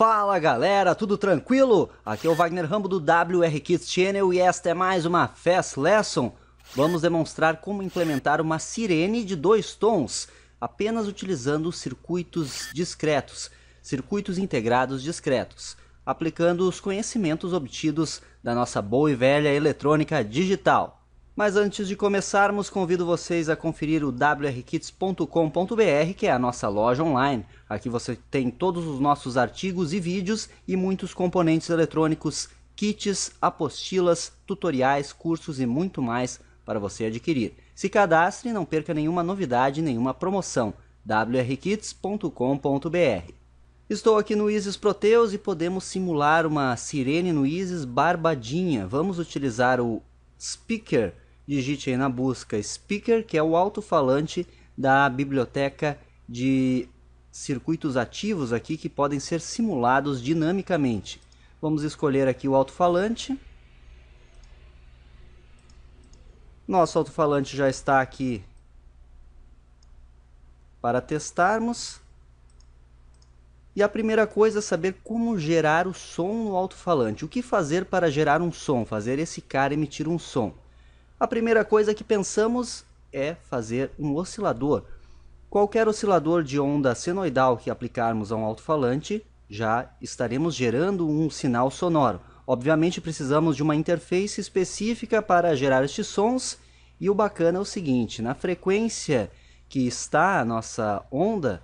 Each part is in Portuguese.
Fala galera, tudo tranquilo? Aqui é o Wagner Rambo do WR Kids Channel e esta é mais uma Fast Lesson. Vamos demonstrar como implementar uma sirene de dois tons, apenas utilizando circuitos discretos, circuitos integrados discretos, aplicando os conhecimentos obtidos da nossa boa e velha eletrônica digital. Mas antes de começarmos, convido vocês a conferir o wrkits.com.br, que é a nossa loja online. Aqui você tem todos os nossos artigos e vídeos e muitos componentes eletrônicos, kits, apostilas, tutoriais, cursos e muito mais para você adquirir. Se cadastre e não perca nenhuma novidade, nenhuma promoção. wrkits.com.br Estou aqui no ISIS Proteus e podemos simular uma sirene no ISIS barbadinha. Vamos utilizar o speaker. Digite aí na busca speaker, que é o alto-falante da biblioteca de circuitos ativos aqui que podem ser simulados dinamicamente. Vamos escolher aqui o alto-falante. Nosso alto-falante já está aqui para testarmos. E a primeira coisa é saber como gerar o som no alto-falante. O que fazer para gerar um som, fazer esse cara emitir um som? A primeira coisa que pensamos é fazer um oscilador. Qualquer oscilador de onda senoidal que aplicarmos a um alto-falante, já estaremos gerando um sinal sonoro. Obviamente precisamos de uma interface específica para gerar estes sons, e o bacana é o seguinte, na frequência que está a nossa onda,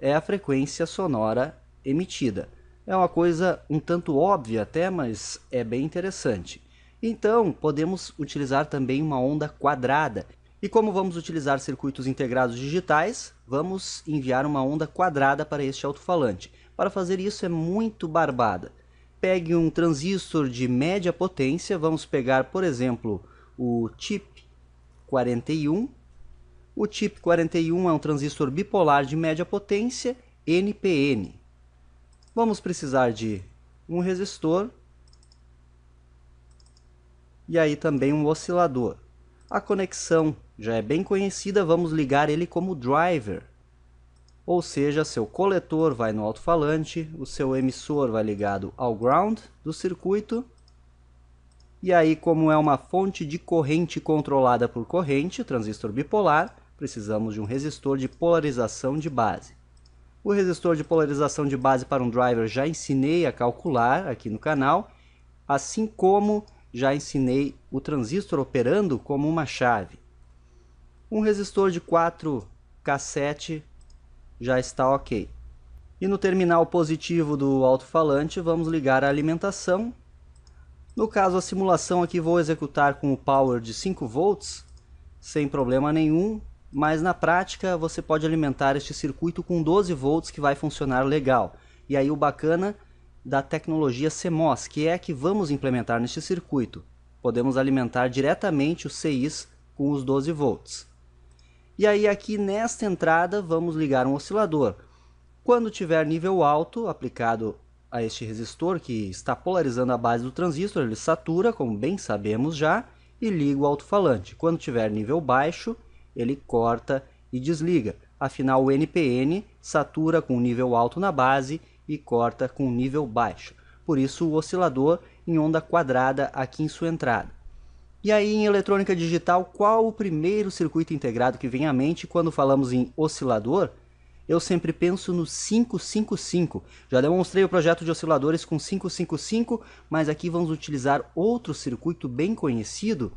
é a frequência sonora emitida. É uma coisa um tanto óbvia até, mas é bem interessante. Então, podemos utilizar também uma onda quadrada. E como vamos utilizar circuitos integrados digitais, vamos enviar uma onda quadrada para este alto-falante. Para fazer isso é muito barbada. Pegue um transistor de média potência, vamos pegar, por exemplo, o chip 41 o TIP 41 é um transistor bipolar de média potência NPN. Vamos precisar de um resistor e aí também um oscilador. A conexão já é bem conhecida, vamos ligar ele como driver. Ou seja, seu coletor vai no alto-falante, o seu emissor vai ligado ao ground do circuito. E aí, como é uma fonte de corrente controlada por corrente, transistor bipolar, precisamos de um resistor de polarização de base. O resistor de polarização de base para um driver já ensinei a calcular aqui no canal, assim como já ensinei o transistor operando como uma chave. Um resistor de 4K7 já está ok. E no terminal positivo do alto-falante vamos ligar a alimentação. No caso a simulação aqui vou executar com o power de 5 volts, sem problema nenhum, mas na prática você pode alimentar este circuito com 12 volts que vai funcionar legal. E aí o bacana da tecnologia CMOS, que é a que vamos implementar neste circuito. Podemos alimentar diretamente os CIs com os 12 volts. E aí aqui nesta entrada vamos ligar um oscilador. Quando tiver nível alto aplicado a este resistor que está polarizando a base do transistor, ele satura, como bem sabemos já, e liga o alto-falante. Quando tiver nível baixo, ele corta e desliga. Afinal, o NPN satura com nível alto na base e corta com nível baixo. Por isso, o oscilador em onda quadrada aqui em sua entrada. E aí, em eletrônica digital, qual o primeiro circuito integrado que vem à mente quando falamos em oscilador? Eu sempre penso no 555. Já demonstrei o projeto de osciladores com 555, mas aqui vamos utilizar outro circuito bem conhecido,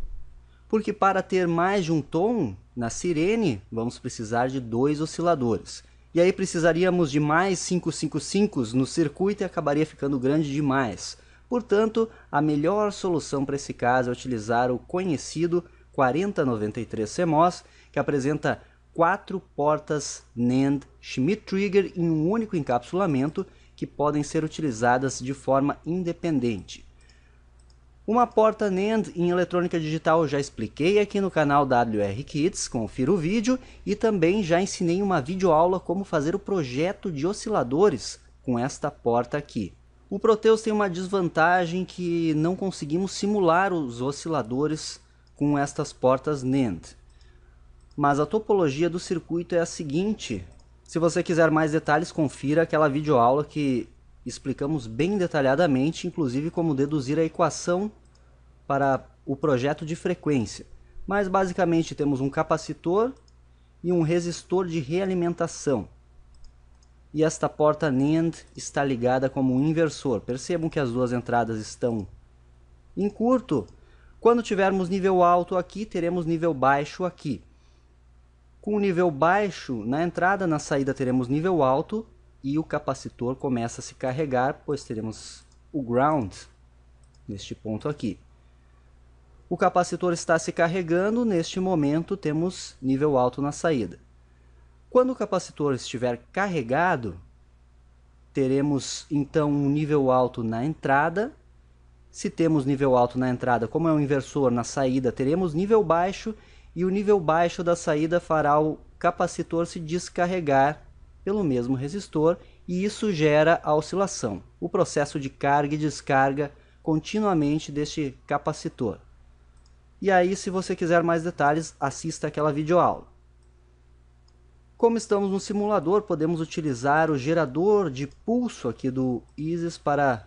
porque para ter mais de um tom na sirene, vamos precisar de dois osciladores. E aí precisaríamos de mais 555 no circuito e acabaria ficando grande demais. Portanto, a melhor solução para esse caso é utilizar o conhecido 4093 CMOS, que apresenta quatro portas NAND Schmitt Trigger em um único encapsulamento que podem ser utilizadas de forma independente. Uma porta NAND em eletrônica digital eu já expliquei aqui no canal WR Kids, confira o vídeo, e também já ensinei uma videoaula como fazer o projeto de osciladores com esta porta aqui. O Proteus tem uma desvantagem que não conseguimos simular os osciladores com estas portas NAND. Mas a topologia do circuito é a seguinte. Se você quiser mais detalhes, confira aquela videoaula que explicamos bem detalhadamente, inclusive como deduzir a equação para o projeto de frequência. Mas basicamente temos um capacitor e um resistor de realimentação. E esta porta NAND está ligada como um inversor. Percebam que as duas entradas estão em curto. Quando tivermos nível alto aqui, teremos nível baixo aqui. Com o nível baixo na entrada, na saída teremos nível alto e o capacitor começa a se carregar, pois teremos o ground neste ponto aqui. O capacitor está se carregando, neste momento temos nível alto na saída. Quando o capacitor estiver carregado, teremos então um nível alto na entrada. Se temos nível alto na entrada, como é um inversor na saída, teremos nível baixo e o nível baixo da saída fará o capacitor se descarregar pelo mesmo resistor e isso gera a oscilação, o processo de carga e descarga continuamente deste capacitor. E aí, se você quiser mais detalhes, assista aquela videoaula. Como estamos no simulador, podemos utilizar o gerador de pulso aqui do ISIS para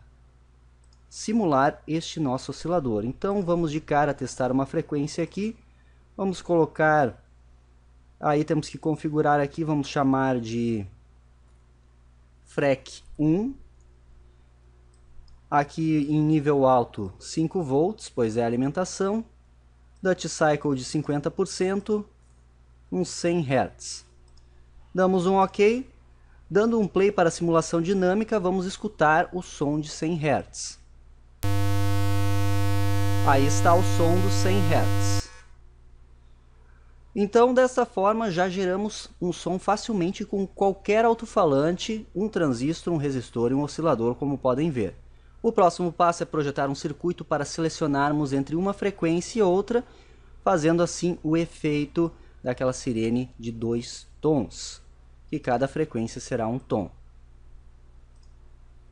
simular este nosso oscilador. Então vamos de cara testar uma frequência aqui. Vamos colocar, aí temos que configurar aqui, vamos chamar de FREC 1. Aqui em nível alto 5 volts, pois é a alimentação. Dutch Cycle de 50%, uns 100 Hz. Damos um OK. Dando um play para a simulação dinâmica, vamos escutar o som de 100 Hz. Aí está o som dos 100 Hz. Então, dessa forma, já geramos um som facilmente com qualquer alto-falante, um transistor, um resistor e um oscilador, como podem ver. O próximo passo é projetar um circuito para selecionarmos entre uma frequência e outra, fazendo assim o efeito daquela sirene de dois tons, que cada frequência será um tom.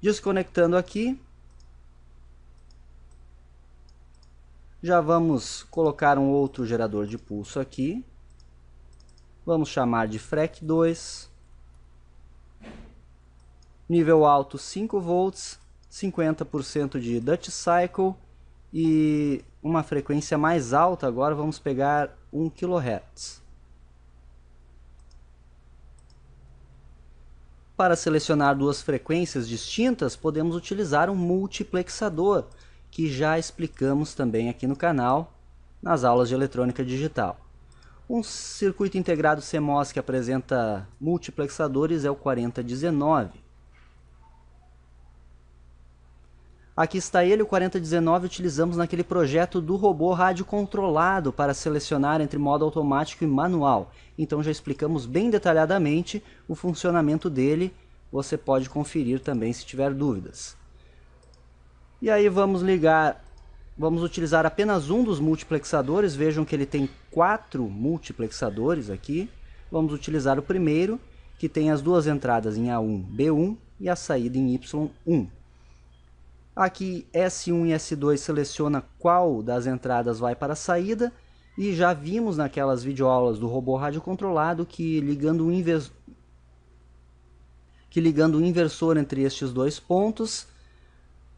Desconectando aqui, já vamos colocar um outro gerador de pulso aqui, vamos chamar de FREC 2, nível alto 5 volts, 50% de Dutch Cycle e uma frequência mais alta agora vamos pegar 1 kHz. Para selecionar duas frequências distintas, podemos utilizar um multiplexador, que já explicamos também aqui no canal, nas aulas de eletrônica digital. Um circuito integrado CMOS que apresenta multiplexadores é o 4019. Aqui está ele, o 4019, utilizamos naquele projeto do robô rádio controlado para selecionar entre modo automático e manual. Então já explicamos bem detalhadamente o funcionamento dele, você pode conferir também se tiver dúvidas. E aí vamos ligar, vamos utilizar apenas um dos multiplexadores, vejam que ele tem quatro multiplexadores aqui. Vamos utilizar o primeiro, que tem as duas entradas em A1, B1 e a saída em Y1. Aqui S1 e S2 seleciona qual das entradas vai para a saída e já vimos naquelas videoaulas do robô radiocontrolado que ligando um inversor que ligando o inversor entre estes dois pontos,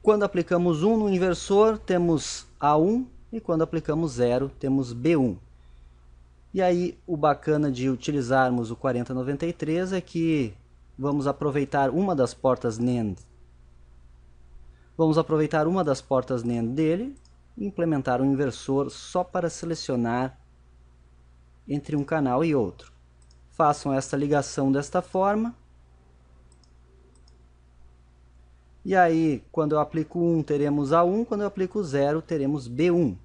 quando aplicamos 1 no inversor, temos A1 e quando aplicamos 0, temos B1. E aí o bacana de utilizarmos o 4093 é que vamos aproveitar uma das portas NAND Vamos aproveitar uma das portas NAND dele e implementar um inversor só para selecionar entre um canal e outro. Façam esta ligação desta forma. E aí, quando eu aplico 1, teremos A1, quando eu aplico 0, teremos B1.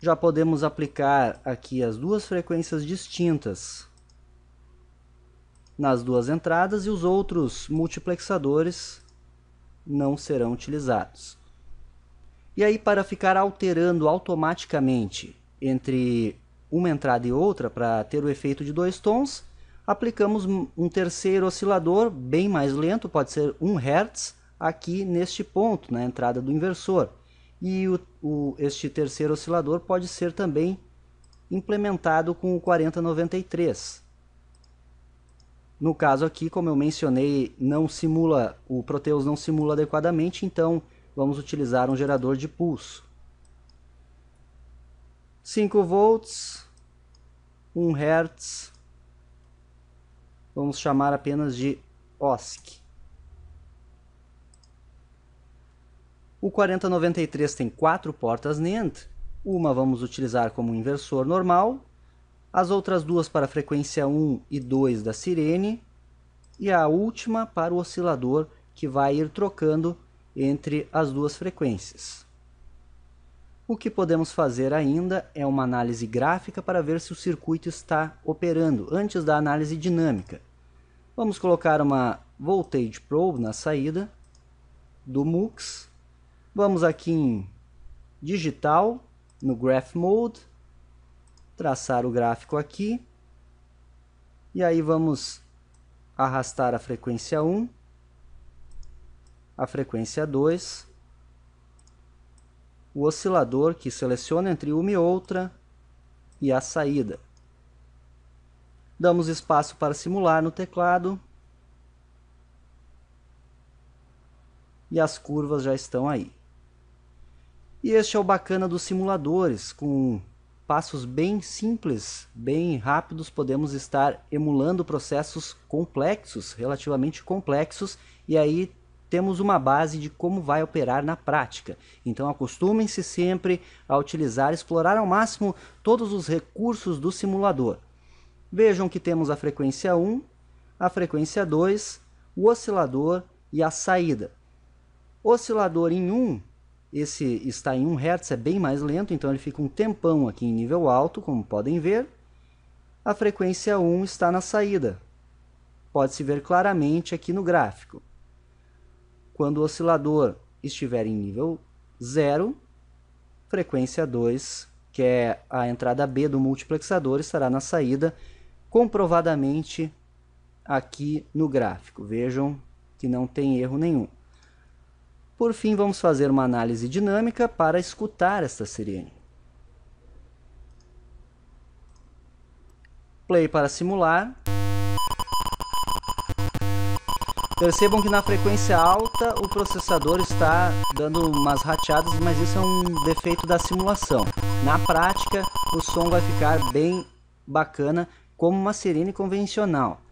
Já podemos aplicar aqui as duas frequências distintas nas duas entradas e os outros multiplexadores não serão utilizados. E aí, para ficar alterando automaticamente entre uma entrada e outra, para ter o efeito de dois tons, aplicamos um terceiro oscilador, bem mais lento, pode ser 1 Hz, aqui neste ponto, na entrada do inversor. E o, o, este terceiro oscilador pode ser também implementado com o 4093. No caso aqui, como eu mencionei, não simula o Proteus não simula adequadamente, então vamos utilizar um gerador de pulso. 5 volts, 1 Hz. Vamos chamar apenas de OSC. O 4093 tem quatro portas NAND. Uma vamos utilizar como inversor normal as outras duas para a frequência 1 e 2 da sirene e a última para o oscilador que vai ir trocando entre as duas frequências. O que podemos fazer ainda é uma análise gráfica para ver se o circuito está operando antes da análise dinâmica. Vamos colocar uma voltage probe na saída do MUX. Vamos aqui em digital, no graph mode traçar o gráfico aqui. E aí vamos arrastar a frequência 1, a frequência 2, o oscilador que seleciona entre uma e outra e a saída. Damos espaço para simular no teclado. E as curvas já estão aí. E este é o bacana dos simuladores, com passos bem simples, bem rápidos, podemos estar emulando processos complexos, relativamente complexos, e aí temos uma base de como vai operar na prática. Então acostumem-se sempre a utilizar, explorar ao máximo todos os recursos do simulador. Vejam que temos a frequência 1, a frequência 2, o oscilador e a saída. Oscilador em 1 esse está em 1 Hz, é bem mais lento, então ele fica um tempão aqui em nível alto, como podem ver. A frequência 1 está na saída. Pode-se ver claramente aqui no gráfico. Quando o oscilador estiver em nível 0, frequência 2, que é a entrada B do multiplexador, estará na saída, comprovadamente aqui no gráfico. Vejam que não tem erro nenhum. Por fim, vamos fazer uma análise dinâmica para escutar esta sirene. Play para simular. Percebam que na frequência alta o processador está dando umas rateadas, mas isso é um defeito da simulação. Na prática, o som vai ficar bem bacana como uma sirene convencional.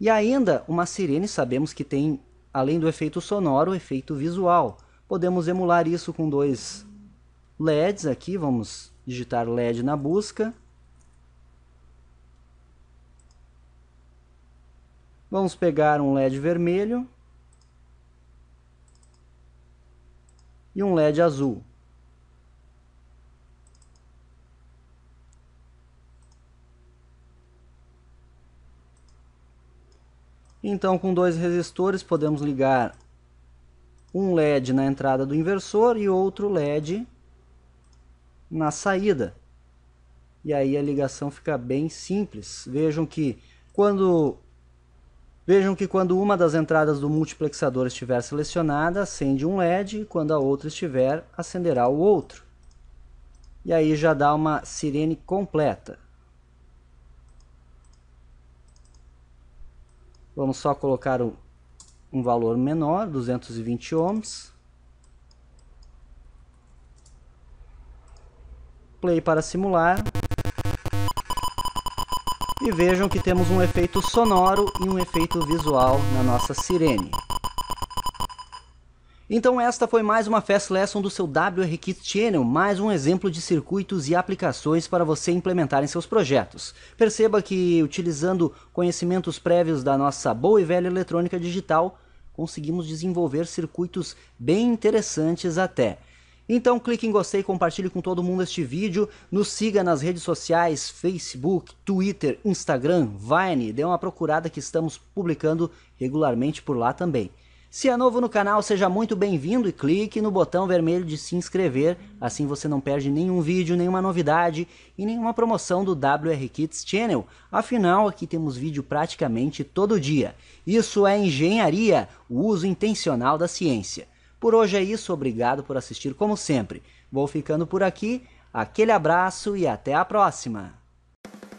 E ainda, uma sirene sabemos que tem além do efeito sonoro, o efeito visual. Podemos emular isso com dois LEDs aqui, vamos digitar LED na busca. Vamos pegar um LED vermelho e um LED azul. Então, com dois resistores, podemos ligar um LED na entrada do inversor e outro LED na saída. E aí a ligação fica bem simples. Vejam que quando vejam que quando uma das entradas do multiplexador estiver selecionada, acende um LED, e quando a outra estiver, acenderá o outro. E aí já dá uma sirene completa. Vamos só colocar um, um valor menor, 220 ohms. Play para simular. E vejam que temos um efeito sonoro e um efeito visual na nossa sirene. Então esta foi mais uma Fast Lesson do seu WRKit Channel, mais um exemplo de circuitos e aplicações para você implementar em seus projetos. Perceba que utilizando conhecimentos prévios da nossa boa e velha eletrônica digital, conseguimos desenvolver circuitos bem interessantes até. Então clique em gostei, compartilhe com todo mundo este vídeo, nos siga nas redes sociais, Facebook, Twitter, Instagram, Vine, dê uma procurada que estamos publicando regularmente por lá também. Se é novo no canal, seja muito bem-vindo e clique no botão vermelho de se inscrever, assim você não perde nenhum vídeo, nenhuma novidade e nenhuma promoção do WR Kids Channel. Afinal, aqui temos vídeo praticamente todo dia. Isso é engenharia, o uso intencional da ciência. Por hoje é isso, obrigado por assistir como sempre. Vou ficando por aqui, aquele abraço e até a próxima!